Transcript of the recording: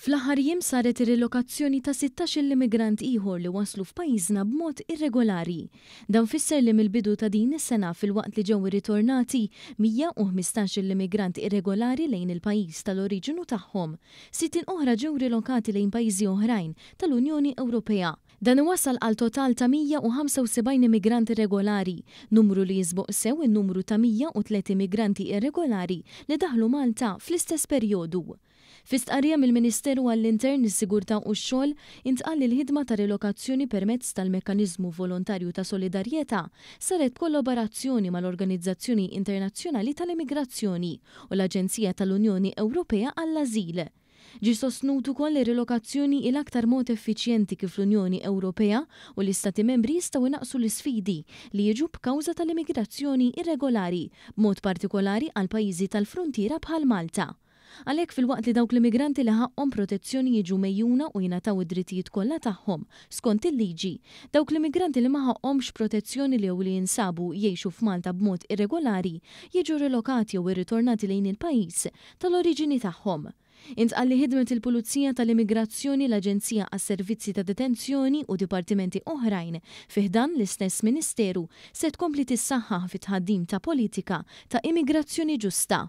Fl-aħħar jiem saret ir-relokazzjoni ta' 16 immigrant ieħor li waslu f'pajjiżna b'mod irregolari. Dan fisser li mill-bidu ta' din is-sena fil-waqt li ġew ritornati 115 l-immigrant irregolari lejn il-pajjiż tal-oriġinu tagħhom. Sittin oħra ġew rilokati lejn pajjiżi oħrajn tal-Unjoni Ewropea. Dan wasal għal total ta' 175 immigranti regolari, numru li jizbuq sew il-numru ta' 103 immigranti irregolari li daħlu Malta fl-istess perjodu. Fistqarrija mill-Ministeru għall-Intern is-Sigurtà u x-Xogħol intqal il-ħidma ta' relokazzjoni permezz tal-Mekkaniżmu Volontarju ta' Solidarjetà saret kollaborazzjoni mal-Organizzazzjoni Internazzjonali tal-Immigrazzjoni u l-Aġenzija tal-Unjoni Ewropea għall-Ażil ġi sostnutu ukoll li relokazzjoni il-aktar mod effiċjenti kif l-Unjoni Ewropea u l-Istati membri jistgħu inaqsu l-sfidi li jiġu b'kawża tal-immigrazzjoni irregolari, mod partikolari għal pajjiżi tal-frontiera bħal Malta. Għalek fil-waqt li dawk l-immigranti li ħaqqom protezzjoni jiġu mejjuna u jinataw id-drittijiet kollha tagħhom skont il-liġi, dawk l-immigranti li ma ħaqqomx protezzjoni li li jinsabu jgħixu f'Malta b'mod irregolari jiġu relokati u irritornati lejn il-pajjiż tal-oriġini tagħhom. Intqalli ħidmet il-Pulizija tal-Immigrazzjoni l-Aġenzija għas servizzi ta' Detenzjoni u Dipartimenti oħrajn fiħdan l-istess Ministeru se tkompli tissaħħaħ fit-ħaddim ta' politika ta' immigrazzjoni ġusta.